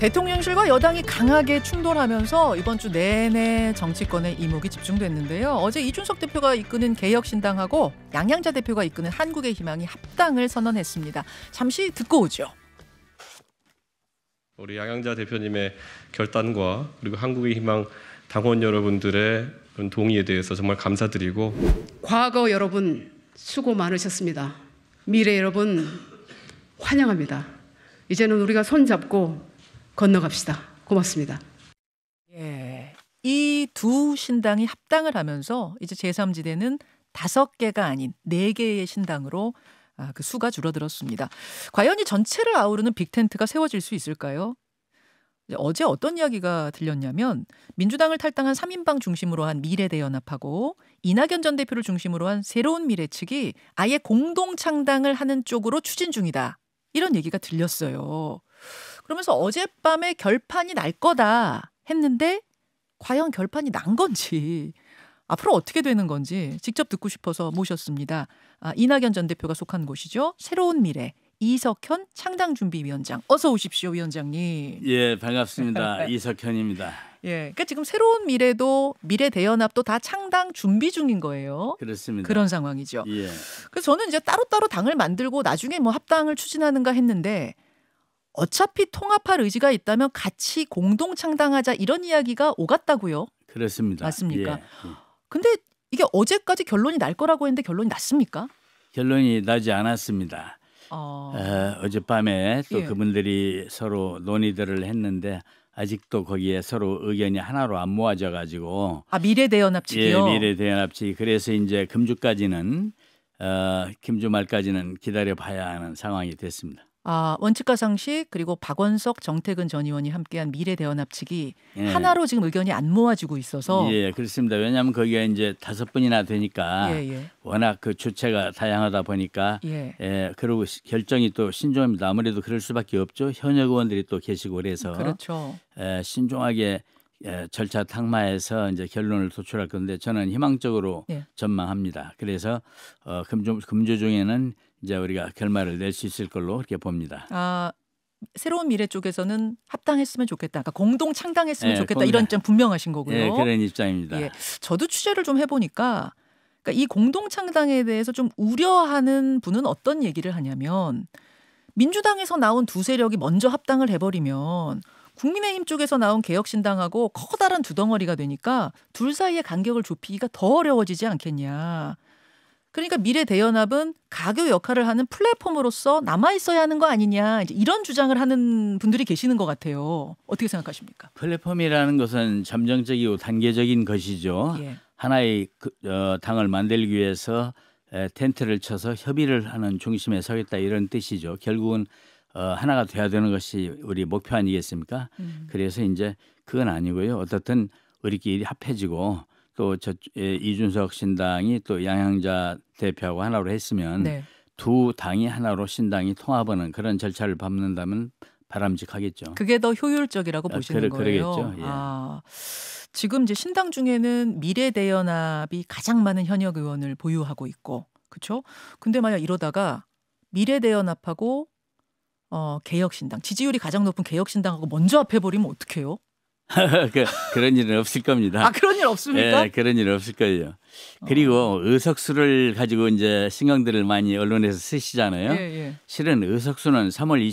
대통령실과 여당이 강하게 충돌하면서 이번 주 내내 정치권의 이목이 집중됐는데요. 어제 이준석 대표가 이끄는 개혁신당하고 양양자 대표가 이끄는 한국의 희망이 합당을 선언했습니다. 잠시 듣고 오죠. 우리 양양자 대표님의 결단과 그리고 한국의 희망 당원 여러분들의 동의에 대해서 정말 감사드리고 과거 여러분 수고 많으셨습니다. 미래 여러분 환영합니다. 이제는 우리가 손잡고 건너갑시다. 고맙습니다. 예. 이 두 신당이 합당을 하면서 이제 제3지대는 다섯 개가 아닌 네 개의 신당으로 아, 그 수가 줄어들었습니다. 과연 이 전체를 아우르는 빅텐트가 세워질 수 있을까요? 어제 어떤 이야기가 들렸냐면 민주당을 탈당한 3인방 중심으로 한 미래대연합하고 이낙연 전 대표를 중심으로 한 새로운 미래 측이 아예 공동 창당을 하는 쪽으로 추진 중이다. 이런 얘기가 들렸어요. 그러면서 어젯밤에 결판이 날 거다 했는데 과연 결판이 난 건지 앞으로 어떻게 되는 건지 직접 듣고 싶어서 모셨습니다. 아, 이낙연 전 대표가 속한 곳이죠. 새로운 미래 이석현 창당준비위원장. 어서 오십시오, 위원장님. 예, 반갑습니다. 이석현입니다. 예, 그러니까 지금 새로운 미래도 미래 대연합도 다 창당 준비 중인 거예요. 그렇습니다. 그런 상황이죠. 예. 그래서 저는 이제 따로따로 당을 만들고 나중에 뭐 합당을 추진하는가 했는데 어차피 통합할 의지가 있다면 같이 공동 창당하자 이런 이야기가 오갔다고요. 그렇습니다. 맞습니까? 예, 예. 근데 이게 어제까지 결론이 날 거라고 했는데 결론이 났습니까? 결론이 나지 않았습니다. 어... 어 어젯밤에 또 예. 그분들이 서로 논의들을 했는데 아직도 거기에 서로 의견이 하나로 안 모아져 가지고 아 미래 대연합 치요 예, 미래 대연합 측. 그래서 이제 금주까지는 어, 김주말까지는 기다려 봐야 하는 상황이 됐습니다. 아, 원칙과 상식 그리고 박원석, 정태근 전 의원이 함께한 미래 대연합 측이 예. 하나로 지금 의견이 안 모아지고 있어서 예, 그렇습니다. 왜냐하면 거기가 이제 다섯 분이나 되니까 예, 예. 워낙 그 주체가 다양하다 보니까 예. 예, 그리고 결정이 또 신중합니다. 아무래도 그럴 수밖에 없죠. 현역 의원들이 또 계시고 그래서 그렇죠. 예, 신중하게 예, 절차 탕마해서 이제 결론을 도출할 건데 저는 희망적으로 예. 전망합니다. 그래서 어, 금조, 금조 중에는 이제 우리가 결말을 낼 수 있을 걸로 이렇게 봅니다. 아 새로운 미래 쪽에서는 합당했으면 좋겠다. 그러니까 공동 창당했으면 예, 좋겠다. 공 이런 점 분명하신 거고요. 예, 그런 입장입니다. 예, 저도 취재를 좀 해보니까 그러니까 이 공동 창당에 대해서 좀 우려하는 분은 어떤 얘기를 하냐면 민주당에서 나온 두 세력이 먼저 합당을 해버리면 국민의힘 쪽에서 나온 개혁신당하고 커다란 두 덩어리가 되니까 둘 사이의 간격을 좁히기가 더 어려워지지 않겠냐. 그러니까 미래 대연합은 가교 역할을 하는 플랫폼으로서 남아 있어야 하는 거 아니냐 이제 이런 주장을 하는 분들이 계시는 것 같아요. 어떻게 생각하십니까? 플랫폼이라는 것은 잠정적이고 단계적인 것이죠. 예. 하나의 그, 어, 당을 만들기 위해서 에, 텐트를 쳐서 협의를 하는 중심에 서겠다 이런 뜻이죠. 결국은 어, 하나가 돼야 되는 것이 우리 목표 아니겠습니까? 음. 그래서 이제 그건 아니고요. 어떻든 우리끼리 합해지고 또저 그 예, 이준석 신당이 또 양향자 대표하고 하나로 했으면 네. 두 당이 하나로 신당이 통합하는 그런 절차를 밟는다면 바람직하겠죠. 그게 더 효율적이라고 아, 보시는 그러, 거예요. 그러겠죠. 예. 아, 지금 이제 신당 중에는 미래대연합이 가장 많은 현역 의원을 보유하고 있고, 그렇죠? 근데 만약 이러다가 미래대연합하고 어, 개혁신당 지지율이 가장 높은 개혁신당하고 먼저 앞에 버리면 어떡해요? 그, 그런 일은 없을 겁니다. 아 그런 일 없습니까? 네, 그런 일 없을 거예요. 그리고 어. 의석수를 가지고 이제 신경들을 많이 언론에서 쓰시잖아요. 예, 예. 실은 의석수는 3월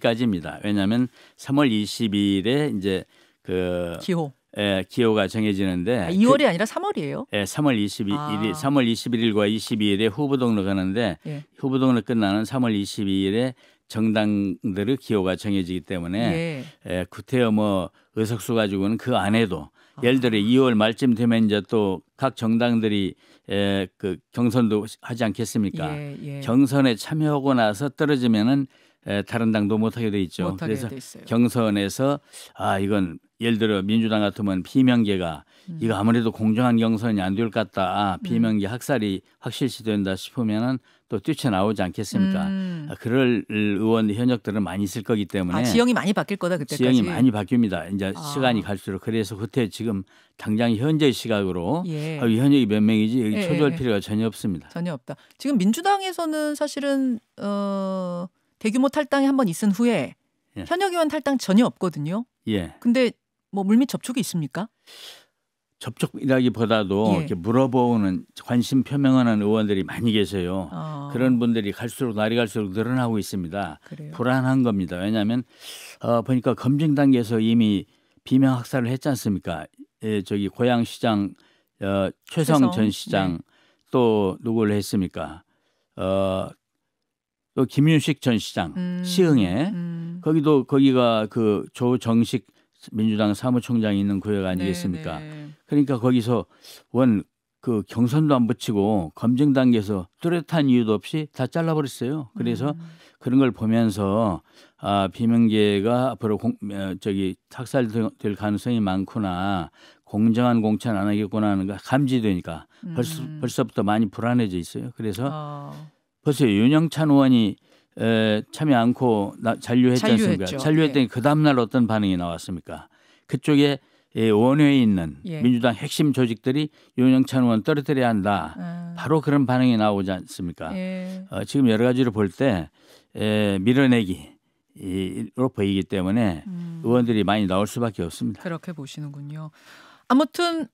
22일까지입니다. 왜냐하면 3월 22일에 이제 그 기호. 예, 기호가 정해지는데 아, 2월이 그, 아니라 3월이에요. 예, 3월 22일, 아. 3월 21일과 22일에 후보 등록하는데 예. 후보 등록 끝나는 3월 22일에 정당들의 기호가 정해지기 때문에 예. 예, 구태여 뭐 의석수 가지고는 그 안에도 아. 예를 들어 2월 말쯤 되면 이제 또 각 정당들이 에, 그 경선도 하지 않겠습니까? 예, 예. 경선에 참여하고 나서 떨어지면은 에, 다른 당도 못하게 돼 있죠. 못하게 그래서 돼 경선에서 아 이건 예를 들어 민주당 같으면 비명계가 음. 이거 아무래도 공정한 경선이 안 될 것 같다. 아, 음. 비명계 음. 학살이 확실시 된다 싶으면은 또 뛰쳐나오지 않겠습니까? 음. 아, 그럴 의원 현역들은 많이 있을 거기 때문에 아, 지형이 많이 바뀔 거다 그때까지 지형이 많이 바뀝니다. 이제 아. 시간이 갈수록 그래서 그때 지금 당장 현재 시각으로 예. 아, 현역이 몇 명이지 여기 예, 예 초조할 예. 필요가 전혀 없습니다. 전혀 없다. 지금 민주당에서는 사실은 어, 대규모 탈당이 한번 있은 후에 예. 현역 의원 탈당 전혀 없거든요. 예. 근데 뭐 물밑 접촉이 있습니까? 접촉이라기보다도 예. 이렇게 물어보는 관심 표명하는 의원들이 많이 계세요. 아. 그런 분들이 갈수록 날이 갈수록 늘어나고 있습니다. 그래요? 불안한 겁니다. 왜냐하면 어, 보니까 검증 단계에서 이미 비명 학살을 했지 않습니까? 예, 저기 고양시장 어, 최성 전 네. 시장 네. 또 누구를 했습니까? 어, 또 김윤식 전 시장 음. 시흥에 음. 거기도 거기가 그 조정식 민주당 사무총장이 있는 구역 아니겠습니까? 네네. 네, 네. 그러니까 거기서 원 그 경선도 안 붙이고 검증 단계에서 뚜렷한 이유도 없이 다 잘라버렸어요. 그래서 음. 그런 걸 보면서 아 비명계가 앞으로 공, 어, 저기 탁살될 가능성이 많구나 공정한 공천 안 하겠구나 하는 가 감지되니까 벌써 음. 벌써부터 많이 불안해져 있어요. 그래서 어. 벌써 윤영찬 의원이 에, 참여 않고 나, 잔류했지 않습니까? 잔류했더니 예. 그 다음날 어떤 반응이 나왔습니까? 그쪽에 예, 원외에 있는 예. 민주당 핵심 조직들이 윤영찬 의원 떨어뜨려야 한다. 아. 바로 그런 반응이 나오지 않습니까? 예. 어, 지금 여러 가지로 볼때 밀어내기로 보이기 때문에 음. 의원들이 많이 나올 수밖에 없습니다. 그렇게 보시는군요. 아무튼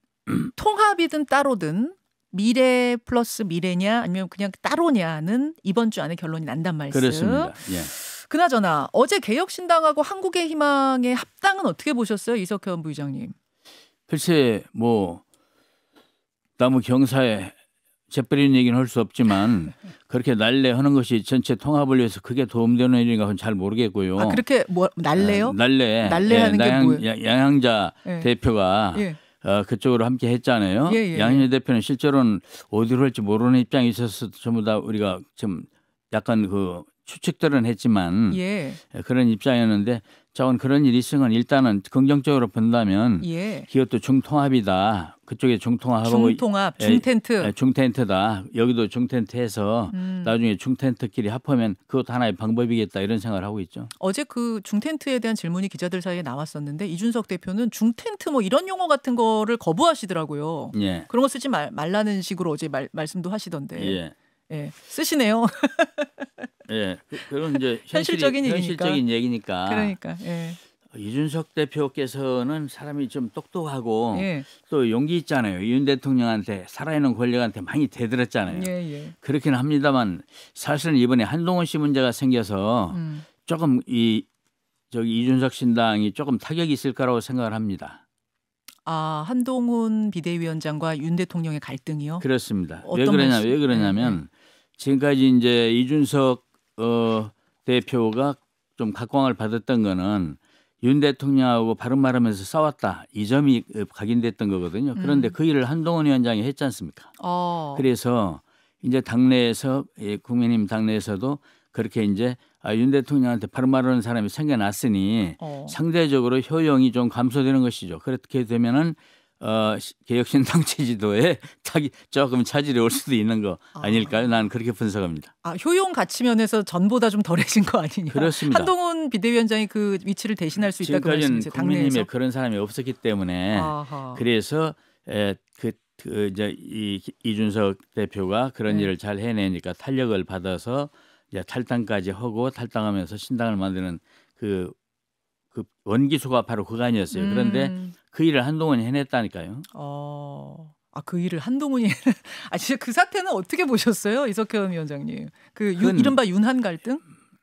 통합이든 따로든 미래 플러스 미래냐 아니면 그냥 따로냐는 이번 주 안에 결론이 난단 말씀. 그렇습니다. 예. 그나저나 어제 개혁신당하고 한국의 희망의 합당은 어떻게 보셨어요, 이석현 부의장님? 글쎄 뭐 나무 경사에 재빨리는 얘기는 할 수 없지만 그렇게 날래 하는 것이 전체 통합을 위해서 크게 도움되는 일인가 잘 모르겠고요. 아 그렇게 뭐 날래요? 예, 날래. 날래 예, 하는 양양, 게 뭐예요? 양양자 예. 대표가 예. 어, 그쪽으로 함께 했잖아요. 예, 예, 예. 양현희 대표는 실제로는 어디로 할지 모르는 입장이 있어서 전부 다 우리가 좀 약간 그 추측들은 했지만 예. 그런 입장이었는데 자원 그런 일이 있으면 일단은 긍정적으로 본다면 예. 기업도 중통합이다. 그쪽에 중통합하고 뭐 중통합 예, 중텐트 에, 예, 중텐트다. 여기도 중텐트해서 음. 나중에 중텐트끼리 합하면 그것도 하나의 방법이겠다 이런 생각을 하고 있죠. 어제 그 중텐트에 대한 질문이 기자들 사이에 나왔었는데 이준석 대표는 중텐트 뭐 이런 용어 같은 거를 거부하시더라고요. 예. 그런 거 쓰지 말, 말라는 식으로 어제 말, 말씀도 하시던데. 예. 예, 쓰시네요. 예. 그, 그건 이제 현실적인 현실이, 얘기니까. 현실적인 얘기니까. 그러니까. 예. 어, 이준석 대표께서는 사람이 좀 똑똑하고 예. 또 용기 있잖아요. 윤 대통령한테 살아있는 권력한테 많이 대들었잖아요. 예, 예. 그렇긴 합니다만 사실은 이번에 한동훈 씨 문제가 생겨서 음. 조금 이 저기 이준석 신당이 조금 타격이 있을 까라고 생각을 합니다. 아 한동훈 비대위원장과 윤 대통령의 갈등이요? 그렇습니다. 왜 그러냐 말씀? 왜 그러냐면 예, 예. 지금까지 이제 이준석 어, 대표가 좀 각광을 받았던 거는 윤 대통령하고 바른 말하면서 싸웠다 이 점이 각인됐던 거거든요. 그런데 음. 그 일을 한동훈 위원장이 했지 않습니까? 어. 그래서 이제 당내에서 예, 국민의힘 당내에서도 그렇게 이제 아, 윤 대통령한테 바른 말하는 사람이 생겨났으니 어. 상대적으로 효용이 좀 감소되는 것이죠. 그렇게 되면은 어, 개혁신당 체지도에 자기 조금 차질이 올 수도 있는 거 아. 아닐까요? 난 그렇게 분석합니다. 아, 효용 가치면에서 전보다 좀 덜해진 거 아니냐? 그렇습니다. 한동훈 비대위원장이 그 위치를 대신할 수 있다 그말씀이세 국민님의 당내에서? 그런 사람이 없었기 때문에 아하. 그래서 에, 그, 그 이제 이, 이준석 대표가 그런 네. 일을 잘 해내니까 탄력을 받아서 이제 탈당까지 하고 탈당하면서 신당을 만드는 그그 원기수가 바로 그간이었어요. 음. 그런데 그 일을 한동훈이 해냈다니까요. 어. 아, 그 일을 한동훈이 아 진짜 그 사태는 어떻게 보셨어요? 이석현 위원장님. 그 윤, 이른바 윤한 갈등?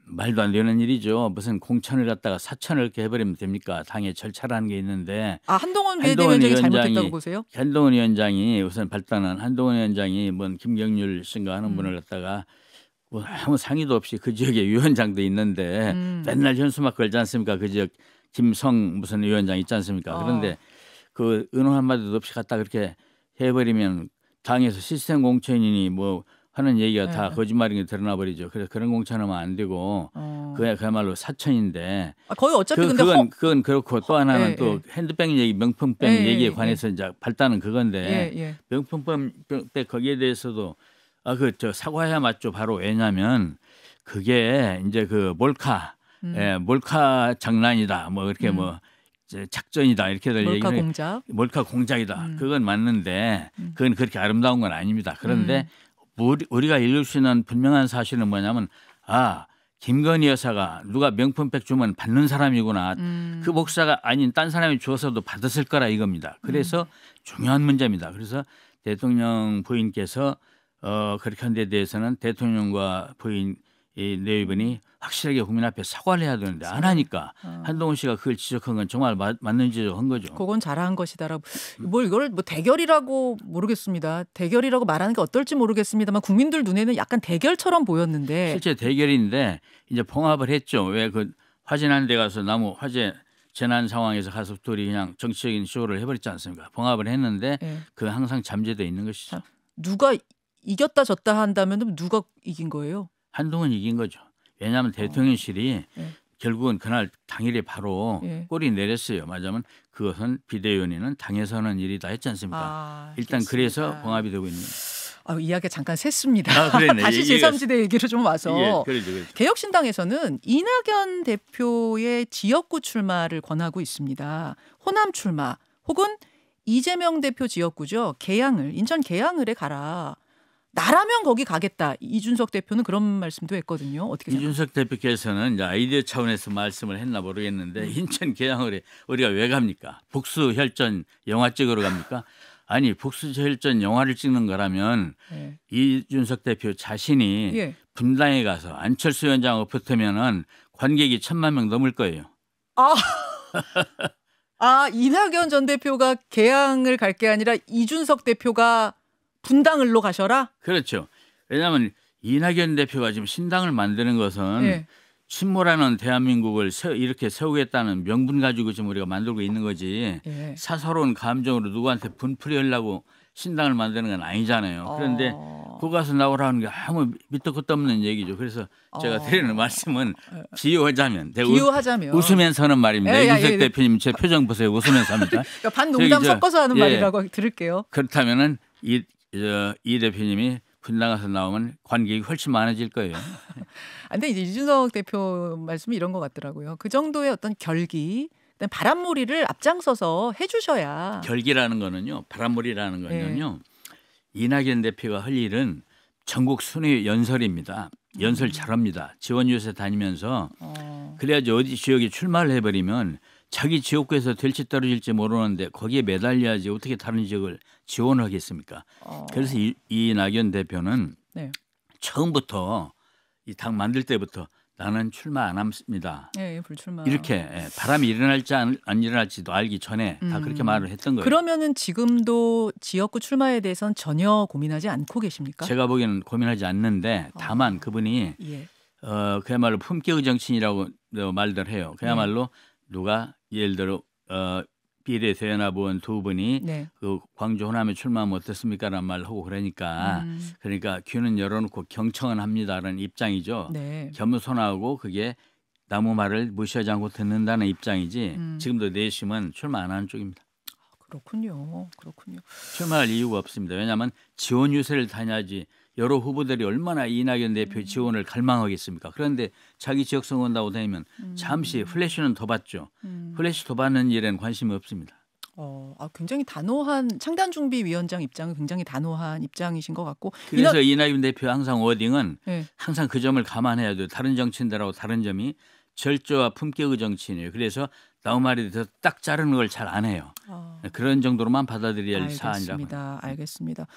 말도 안 되는 일이죠. 무슨 공천을 갖다가 사천을 이렇게 해버리면 됩니까? 당의 절차라는 게 있는데. 아 한동훈 비대위원장이 위원장이, 잘못했다고 보세요? 한동훈 위원장이 우선 발단한 한동훈 위원장이 뭔 김경률 씨인가 하는 음. 분을 갖다가 뭐 아무 상의도 없이 그 지역에 위원장도 있는데 음. 맨날 현수막 걸지 않습니까? 그 지역 김성 무슨 위원장 있지 않습니까? 어. 그런데 그 은호 한마디도 없이 갔다 그렇게 해버리면 당에서 시스템 공천이니 뭐 하는 얘기가 네. 다 거짓말인 게 드러나 버리죠. 그래서 그런 공천하면 안 되고 어. 그야 그야말로 사천인데 아, 거의 어차피 그, 근데 그건 허... 그건 그렇고 또 하나는 예, 또 예. 핸드백 얘기 명품백 예, 예, 얘기에 예, 예. 관해서 이제 발단은 그건데 명품백 거기에 대해서도 아, 그저 사과해야 맞죠. 바로 왜냐면 그게 이제 그 몰카, 음. 예, 몰카 장난이다. 뭐 이렇게 음. 뭐 작전이다 이렇게들 몰카 얘기를 공작? 몰카 공작이다. 음. 그건 맞는데 음. 그건 그렇게 아름다운 건 아닙니다. 그런데 음. 우리가 우리 읽을 수 있는 분명한 사실은 뭐냐면 아 김건희 여사가 누가 명품백 주면 받는 사람이구나. 음. 그 목사가 아닌 딴 사람이 주어서도 받았을 거라 이겁니다. 그래서 음. 중요한 문제입니다. 그래서 대통령 부인께서 어, 그렇게 한데 대해서는 대통령과 부인 이네위원이 확실하게 국민 앞에 사과를 해야 되는데 안 하니까 어. 한동훈 씨가 그걸 지적한 건 정말 마, 맞는 지적한 거죠. 그건 잘한 것이다라고 음. 뭘 이걸 뭐 대결이라고 모르겠습니다. 대결이라고 말하는 게 어떨지 모르겠습니다만 국민들 눈에는 약간 대결처럼 보였는데 실제 대결인데 이제 봉합을 했죠. 왜 그 화재난 데 가서 나무 화재 재난 상황에서 가족들이 그냥 정치적인 쇼를 해버렸지 않습니까? 봉합을 했는데 네. 그 항상 잠재돼 있는 것이죠. 누가 이겼다 졌다 한다면 누가 이긴 거예요? 한동훈 이긴 거죠. 왜냐하면 어. 대통령실이 어. 네. 결국은 그날 당일에 바로 예. 꼬리 내렸어요. 맞으면 그것은 비대위원회는 당에서는 일이다 했지 않습니까? 아, 일단 그래서 봉합이 되고 있는. 아, 이야기 잠깐 샜습니다. 아, 다시 제3지대 얘기로 좀 와서 예, 그렇죠, 그렇죠. 개혁신당에서는 이낙연 대표의 지역구 출마를 권하고 있습니다. 호남 출마 혹은 이재명 대표 지역구죠. 개항을 인천 개항을에 가라. 나라면 거기 가겠다. 이준석 대표는 그런 말씀도 했거든요. 어떻게 생각하세요? 이준석 대표께서는 아이디어 차원에서 말씀을 했나 모르겠는데 음. 인천 개항을 우리가 왜 갑니까? 복수 혈전 영화 찍으러 갑니까? 아니 복수 혈전 영화를 찍는 거라면 네. 이준석 대표 자신이 예. 분당에 가서 안철수 위원장하 붙으면은 관객이 천만 명 넘을 거예요. 아. 아 이낙연 전 대표가 개항을 갈 게 아니라 이준석 대표가 분당을로 가셔라. 그렇죠. 왜냐하면 이낙연 대표가 지금 신당을 만드는 것은 네. 예. 친모라는 대한민국을 세우, 이렇게 세우겠다는 명분 가지고 지금 우리가 만들고 있는 거지 네. 사사로운 감정으로 누구한테 분풀이 하려고 신당을 만드는 건 아니잖아요. 어. 그런데 어... 그 가서 나오라는 게 아무 밑도 끝도 없는 얘기죠. 그래서 제가 어... 드리는 말씀은 어. 비유하자면, 비유하자면. 웃으면서는 말입니다. 예, 예 이준석 예, 예. 대표님 제 표정 보세요. 웃으면서 합니다. 그러니까 반농담 섞어서 하는 말이라고 들을게요. 그렇다면은 이 어, 이 대표님이 분당에서 나오면 관객이 훨씬 많아질 거예요. 안데 아, 이제 이준석 대표 말씀이 이런 것 같더라고요. 그 정도의 어떤 결기, 바람몰이를 앞장서서 해주셔야. 결기라는 거는요, 바람몰이라는 네. 거는요, 네. 이낙연 대표가 할 일은 전국 순회 연설입니다. 연설 음. 잘합니다. 지원 유세 다니면서 어. 그래야지 어디 지역에 출마를 해버리면 자기 지역구에서 될지 떨어질지 모르는데 거기에 매달려야지 어떻게 다른 지역을 지원하겠습니까? 어. 그래서 이, 이낙연 대표는 네. 처음부터 이 당 만들 때부터 나는 출마 안 합니다. 예, 예, 불출마. 이렇게 예, 바람이 일어날지 안, 안 일어날지도 알기 전에 음. 다 그렇게 말을 했던 거예요. 그러면은 지금도 지역구 출마에 대해선 전혀 고민하지 않고 계십니까? 제가 보기에는 고민하지 않는데 어. 다만 그분이 어, 예. 어 그야말로 품격 정치인이라고 말들 해요. 그야말로 네. 누가 예를 들어 어, 비례세표 연합원 두 분이 네. 그 광주 호남에 출마하면 어떻습니까라는 말을 하고 그러니까 음. 그러니까 귀는 열어놓고 경청은 합니다라는 입장이죠. 네. 겸손하고 그게 나무 말을 무시하지 않고 듣는다는 입장이지 음. 지금도 내심은 출마 안 하는 쪽입니다. 아, 그렇군요. 그렇군요. 출마할 이유가 없습니다. 왜냐하면 지원 유세를 다녀야지 여러 후보들이 얼마나 이낙연 대표의 지원을 갈망하겠습니까? 그런데 자기 지역 선거 나오다니면 음. 잠시 플래시는 더 받죠. 음. 플래시 더 받는 일에는 관심이 없습니다. 어, 아, 굉장히 단호한 창단 준비 위원장 입장은 굉장히 단호한 입장이신 것 같고 그래서 이낙... 연 대표 항상 워딩은 네. 항상 그 점을 감안해야 돼요. 다른 정치인들하고 다른 점이 절조와 품격의 정치인이에요. 그래서 나무 말이 돼서 딱 자르는 걸 잘 안 해요. 어. 그런 정도로만 받아들여야 할 사안이라고. 알겠습니다. 알겠습니다.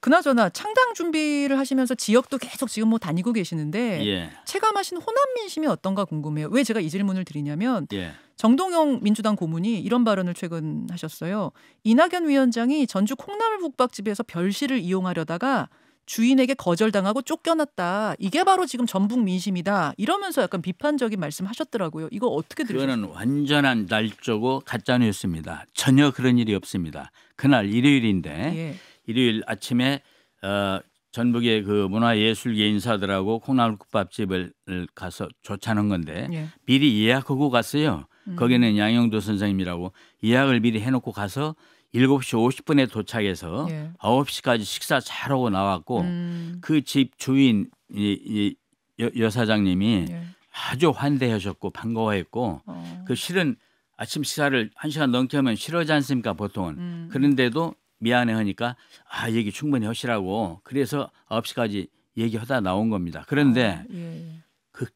그나저나 창당 준비를 하시면서 지역도 계속 지금 뭐 다니고 계시는데 예. 체감하신 호남 민심이 어떤가 궁금해요. 왜 제가 이 질문을 드리냐면 예. 정동영 민주당 고문이 이런 발언을 최근 하셨어요. 이낙연 위원장이 전주 콩나물 국밥집에서 별실을 이용하려다가 주인에게 거절당하고 쫓겨났다. 이게 바로 지금 전북 민심이다. 이러면서 약간 비판적인 말씀하셨더라고요. 이거 어떻게 들으세요? 그거는 완전한 날조고 가짜 뉴스입니다. 전혀 그런 일이 없습니다. 그날 일요일인데 예. 일요일 아침에 어, 전북의 그 문화예술계 인사들하고 콩나물국밥집을 가서 조차는 건데 예. 미리 예약하고 갔어요. 음. 거기는 양영도 선생님이라고 예약을 미리 해놓고 가서 7시 50분에 도착해서 예. 9시까지 식사 잘 하고 나왔고 음. 그집 주인 이, 이 여, 여사장님이 예. 아주 환대하셨고 반가워했고 어. 그 실은 아침 식사를 1시간 넘게 하면 싫어하지 않습니까 보통은. 음. 그런데도 미안해 하니까 아 얘기 충분히 하시라고 그래서 9시까지 얘기하다 나온 겁니다. 그런데 아, 예. 예. 그,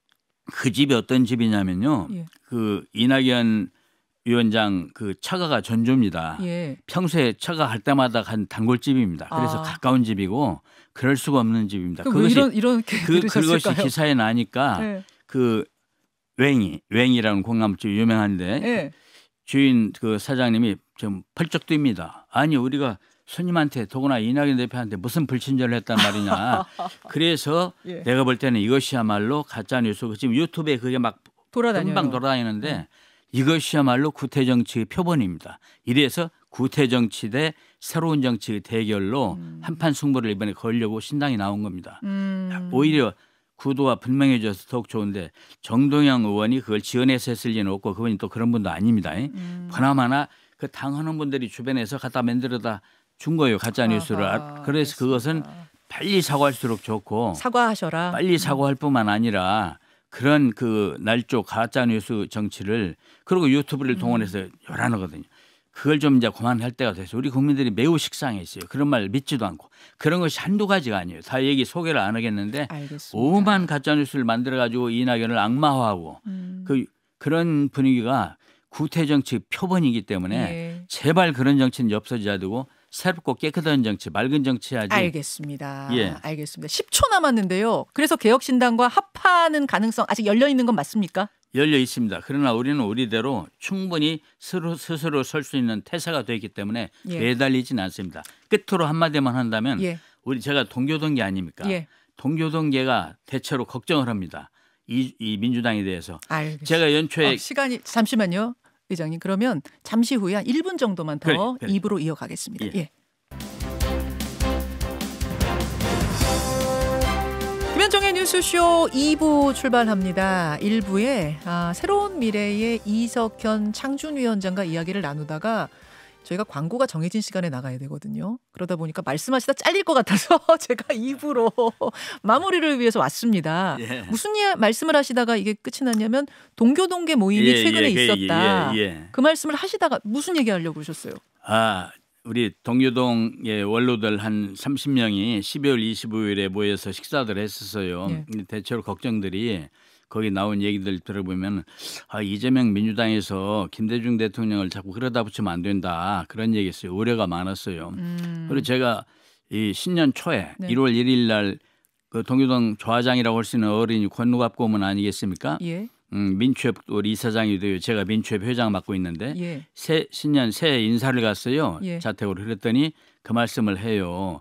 그 집이 어떤 집이냐면요. 예. 그 이낙연 위원장 그 처가가 전주입니다. 예. 평소에 처가 갈 때마다 간 단골집입니다. 그래서 아. 가까운 집이고 그럴 수가 없는 집입니다. 뭐 그것이 이런, 이렇게 그, 그것이 기사에 나니까 네. 그 웽이 웽이라는 콩나물집 유명한데 네. 주인 그 사장님이 좀 펄쩍 뜁니다. 아니 우리가 손님한테 더구나 이낙연 대표한테 무슨 불친절을 했단 말이냐. 그래서 예. 내가 볼 때는 이것이야말로 가짜 뉴스고 그 지금 유튜브에 그게 막 돌아다녀요. 금방 돌아다니는데 네. 이것이야말로 구태 정치의 표본입니다. 이래서 구태 정치 대 새로운 정치의 대결로 음. 한판 승부를 이번에 걸려고 신당이 나온 겁니다. 음. 오히려 구도가 분명해져서 더욱 좋은데 정동영 의원이 그걸 지원해서 했을 리는 없고 그분이 또 그런 분도 아닙니다. 예? 음. 보나마나 그 당하는 분들이 주변에서 갖다 만들어다 준 거예요 가짜 뉴스를. 아, 그래서 알겠 그것은 빨리 사과할수록 좋고 사과하셔라. 빨리 음. 사과할 뿐만 아니라 그런 그 날조 가짜 뉴스 정치를 그리고 유튜브를 음. 동원해서 열안하거든요. 그걸 좀 이제 그만할 때가 돼서 우리 국민들이 매우 식상했어요. 그런 말 믿지도 않고 그런 것이 한두 가지가 아니에요. 다 얘기 소개를 안 하겠는데 알겠습니다. 오만 가짜 뉴스를 만들어 가지고 이낙연을 악마화하고 음. 그 그런 분위기가 구태 정치 표본이기 때문에 예. 제발 그런 정치는 없어져야 되고 새롭고 깨끗한 정치, 맑은 정치야지 알겠습니다. 예. 알겠습니다. 10초 남았는데요. 그래서 개혁신당과 합하는 가능성 아직 열려 있는 건 맞습니까? 열려 있습니다. 그러나 우리는 우리대로 충분히 스스로, 스스로 설수 있는 태세가 되기 때문에 예. 매달리진 않습니다. 끝으로 한마디만 한다면 예. 우리 제가 동교동계 아닙니까? 예. 동교동계가 대체로 걱정을 합니다. 이, 이 민주당에 대해서 알겠습니다. 제가 연초에 어, 시간이 잠시만요. 의장님 그러면 잠시 후에 한 1분 정도만 더 그래, 그래. 입으로 이어가겠습니다. 예. 예. 김현정의 뉴스쇼 2부 출발합니다. 1부에 아, 새로운 미래의 이석현 창준위원장과 이야기를 나누다가 저희가 광고가 정해진 시간에 나가야 되거든요. 그러다 보니까 말씀하시다 잘릴 것 같아서 제가 입으로 마무리를 위해서 왔습니다. 예. 무슨 예, 말씀을 하시다가 이게 끝이 났냐면 동교 동계 모임이 예, 예 최근에 예, 예, 있었다. 그 말씀을 하시다가 무슨 얘기하려고 그러셨어요? 아 우리 동교동의 원로들 한 30명이 12월 25일에 모여서 식사들 했었어요. 음, 대체로 걱정들이 거기 나온 얘기들 들어보면 아, 이재명 민주당에서 김대중 대통령을 자꾸 그러다 붙이면 안 된다 그런 얘기했어요. 우려가 많았어요. 음. 그리고 제가 이 신년 초에 네. 1월 1일 날그 동교동 좌장이라고 할 수 있는 어린이 권노갑 고문 아니겠습니까? 예. 음, 민추협 우리 이사장이 돼요. 제가 민추협 회장 맡고 있는데 예. 새 신년 새 인사를 갔어요. 예. 자택으로 그랬더니 그 말씀을 해요.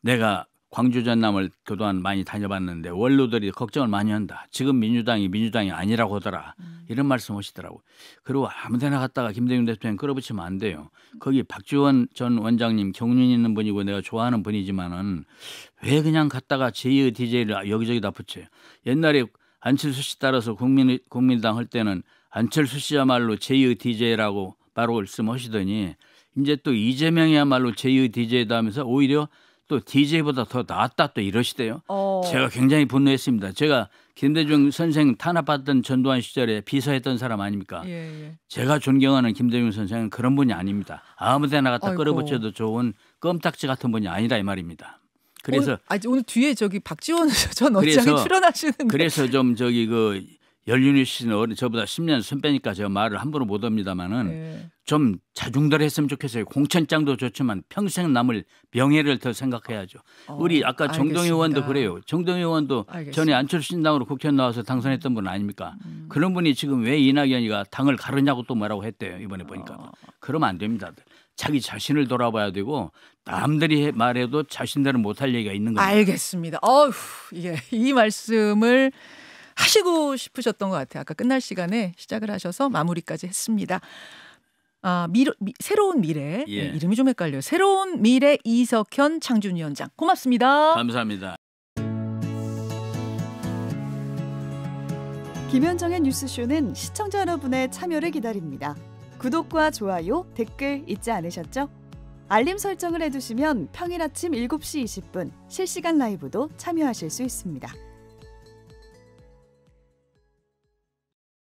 내가 광주 전남을 교동안 많이 다녀봤는데 원로들이 걱정을 많이 한다. 지금 민주당이 민주당이 아니라고 하더라. 음. 이런 말씀 하시더라고. 그리고 아무데나 갔다가 김대중 대통령 끌어붙이면 안 돼요. 거기 박지원 전 원장님 경륜 있는 분이고 내가 좋아하는 분이지만은 왜 그냥 갔다가 제2의 DJ를 여기저기다 붙여요. 옛날에 안철수 씨 따라서 국민 국민당 할 때는 안철수 씨야말로 제2의 DJ라고 바로 말씀하시더니 이제 또 이재명이야말로 제2의 DJ다 하면서 오히려 또 DJ보다 더 낫다 또 이러시대요. 어. 제가 굉장히 분노했습니다. 제가 김대중 선생 탄압받던 전두환 시절에 비서했던 사람 아닙니까? 예, 예. 제가 존경하는 김대중 선생은 그런 분이 아닙니다. 아무데나 갖다 끌어붙여도 좋은 껌딱지 같은 분이 아니라 이 말입니다. 그래서 오늘, 아니, 오늘 뒤에 저기 박지원 전 원장이 출연하시는 그래서 좀 저기 그 열윤희 씨는 어 저보다 10년 선배니까 제가 말을 함부로 못 합니다만은 네. 좀자중들했으면 좋겠어요. 공천장도 좋지만 평생 남을 명예를 더 생각해야죠. 어, 우리 아까 정동희 의원도 그래요. 정동희 의원도 알겠습니다. 전에 안철수 신당으로 국회에 나와서 당선했던 분 아닙니까? 음. 그런 분이 지금 왜 이낙연이가 당을 가르냐고 또 뭐라고 했대요. 이번에 보니까. 어. 그러면 안 됩니다. 자기 자신을 돌아봐야 되고 남들이 말해도 자신들은 못할 얘기가 있는 거예요. 알겠습니다. 어휴, 예, 이 말씀을 하시고 싶으셨던 것 같아요. 아까 끝날 시간에 시작을 하셔서 마무리까지 했습니다. 아, 미로 미, 새로운 미래 예, 예. 이름이 좀 헷갈려요. 새로운 미래 이석현 창준위원장 고맙습니다. 감사합니다. 김현정의 뉴스쇼는 시청자 여러분의 참여를 기다립니다. 구독과 좋아요, 댓글 잊지 않으셨죠? 알림 설정을 해두시면 평일 아침 7시 20분 실시간 라이브도 참여하실 수 있습니다.